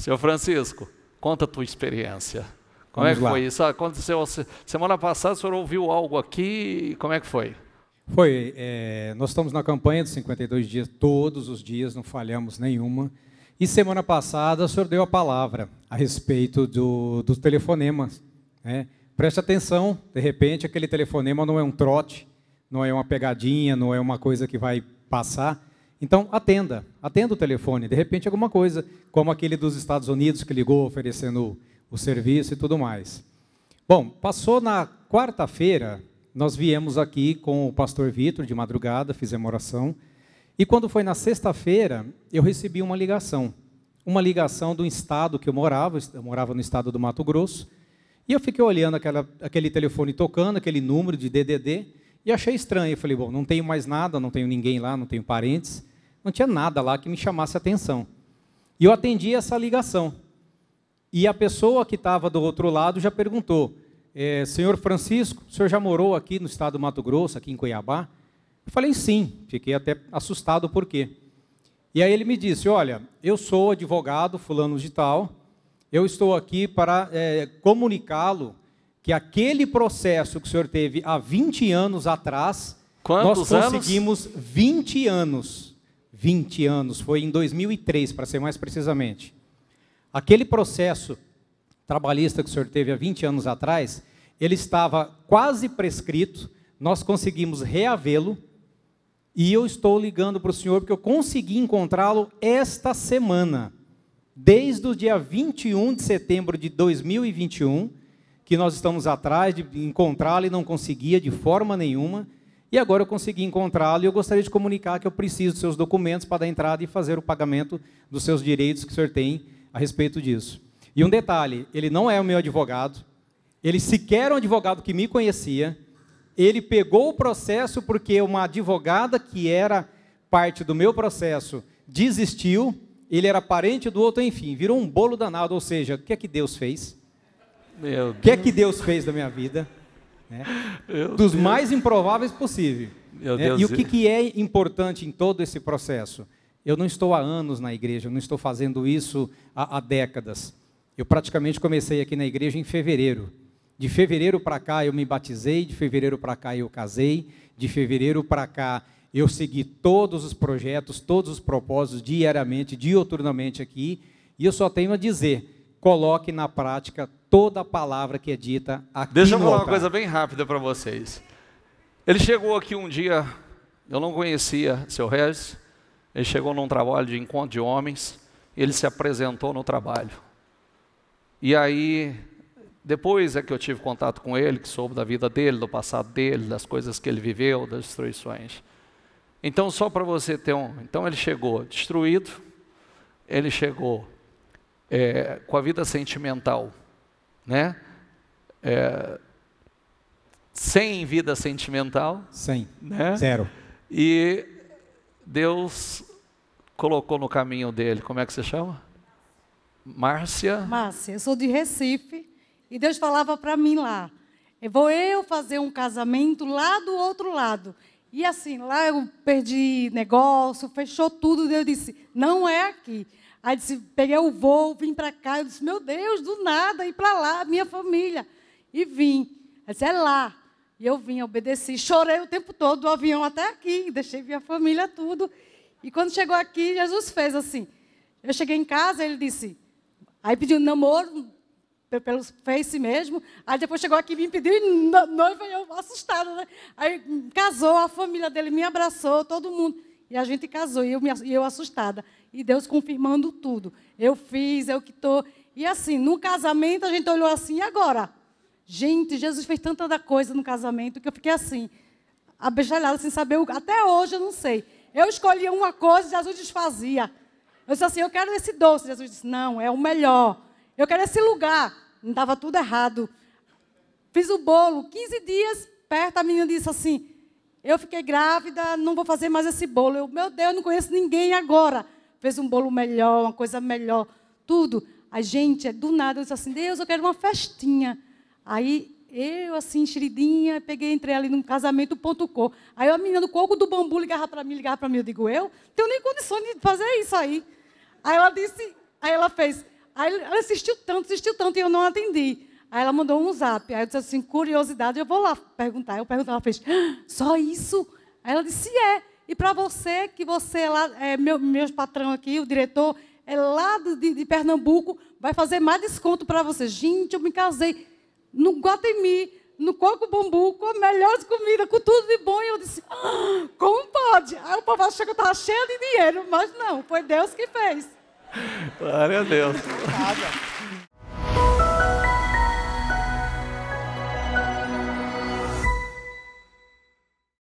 Seu Francisco, conta a tua experiência. Como Vamos é que lá. foi isso? Aconteceu ah, semana passada, o senhor ouviu algo aqui? Como é que foi? Foi. É, nós estamos na campanha de 52 dias, todos os dias, não falhamos nenhuma. E semana passada o senhor deu a palavra a respeito do, dos telefonemas. Né? Preste atenção, de repente aquele telefonema não é um trote, não é uma pegadinha, não é uma coisa que vai passar. Então, atenda, atenda o telefone. De repente, alguma coisa, como aquele dos Estados Unidos que ligou oferecendo o serviço e tudo mais. Bom, passou na quarta-feira, nós viemos aqui com o pastor Vitor de madrugada, fizemos oração. E quando foi na sexta-feira, eu recebi uma ligação. Uma ligação do estado que eu morava, eu morava no estado do Mato Grosso. E eu fiquei olhando aquela, aquele telefone tocando, aquele número de DDD. E achei estranho. Eu falei, bom, não tenho mais nada, não tenho ninguém lá, não tenho parentes. Não tinha nada lá que me chamasse atenção. E eu atendi essa ligação. E a pessoa que estava do outro lado já perguntou: é, Senhor Francisco, o senhor já morou aqui no estado do Mato Grosso, aqui em Cuiabá? Eu falei sim, fiquei até assustado por quê. E aí ele me disse: Olha, eu sou advogado fulano de tal, eu estou aqui para é, comunicá-lo que aquele processo que o senhor teve há 20 anos atrás, Quantos nós conseguimos anos? 20 anos. 20 anos, foi em 2003, para ser mais precisamente. Aquele processo trabalhista que o senhor teve há 20 anos atrás, ele estava quase prescrito, nós conseguimos reavê-lo, e eu estou ligando para o senhor porque eu consegui encontrá-lo esta semana. Desde o dia 21 de setembro de 2021, que nós estamos atrás de encontrá-lo e não conseguia de forma nenhuma. E agora eu consegui encontrá-lo e eu gostaria de comunicar que eu preciso dos seus documentos para dar entrada e fazer o pagamento dos seus direitos que o senhor tem a respeito disso. E um detalhe, ele não é o meu advogado, ele sequer é um advogado que me conhecia, ele pegou o processo porque uma advogada que era parte do meu processo desistiu, ele era parente do outro, enfim, virou um bolo danado, ou seja, o que é que Deus fez? O que é que Deus fez da minha vida? Né? Dos Deus. mais improváveis possível. Né? E o que, que é importante em todo esse processo? Eu não estou há anos na igreja, eu não estou fazendo isso há, há décadas. Eu praticamente comecei aqui na igreja em fevereiro. De fevereiro para cá eu me batizei, de fevereiro para cá eu casei, de fevereiro para cá eu segui todos os projetos, todos os propósitos diariamente, dioturnamente aqui, e eu só tenho a dizer: coloque na prática toda a palavra que é dita aqui Deixa eu falar uma coisa bem rápida para vocês. Ele chegou aqui um dia, eu não conhecia seu Regis, ele chegou num trabalho de encontro de homens, ele se apresentou no trabalho. E aí, depois é que eu tive contato com ele, que soube da vida dele, do passado dele, das coisas que ele viveu, das destruições. Então, só para você ter um. Então, ele chegou destruído, ele chegou é, com a vida sentimental né? É, sem vida sentimental. Sem. Né? Zero. E Deus colocou no caminho dele, como é que você chama? Márcia. Márcia, eu sou de Recife e Deus falava para mim lá, eu vou eu fazer um casamento lá do outro lado. E assim, lá eu perdi negócio, fechou tudo, Deus disse, não é aqui. Aí disse, peguei o voo, vim para cá. Eu disse, meu Deus, do nada, ir para lá, minha família. E vim. Aí disse, é lá. E eu vim, obedeci. Chorei o tempo todo, do avião até aqui. Deixei minha família, tudo. E quando chegou aqui, Jesus fez assim. Eu cheguei em casa, ele disse. Aí pediu um namoro, pelo Face mesmo. Aí depois chegou aqui e me pediu noiva, eu assustada, né? Aí casou, a família dele me abraçou, todo mundo. E a gente casou, e eu, me, eu assustada. E Deus confirmando tudo. Eu fiz, eu que estou. E assim, no casamento a gente olhou assim, e agora? Gente, Jesus fez tanta coisa no casamento que eu fiquei assim, abejalhada, sem saber. O... Até hoje eu não sei. Eu escolhia uma coisa e Jesus desfazia. Eu disse assim, eu quero esse doce. Jesus disse, não, é o melhor. Eu quero esse lugar. Não dava tudo errado. Fiz o bolo, 15 dias perto, a menina disse assim, eu fiquei grávida, não vou fazer mais esse bolo. Eu, meu Deus, eu não conheço ninguém agora. Fez um bolo melhor, uma coisa melhor, tudo. A gente, do nada, eu disse assim, Deus, eu quero uma festinha. Aí eu, assim, enxeridinha, peguei, entrei ali num casamento.com. Aí a menina do coco do bambu ligava para mim, ligava para mim, eu digo, eu? Tenho nem condições de fazer isso aí. Aí ela disse, aí ela fez, aí ela insistiu tanto, insistiu tanto, e eu não atendi. Aí ela mandou um zap. Aí eu disse assim, curiosidade, eu vou lá perguntar. Eu perguntei, ela fez, ah, só isso? Aí ela disse, é. E para você, que você lá, é, meu, patrão aqui, o diretor, é lá de, de Pernambuco, vai fazer mais desconto para você. Gente, eu me casei no Guatemi, no Coco Bambu, com as melhores comidas, com tudo de bom. E eu disse, ah, como pode? Aí o povo achou que eu estava cheia de dinheiro, mas não, foi Deus que fez. Glória a Deus.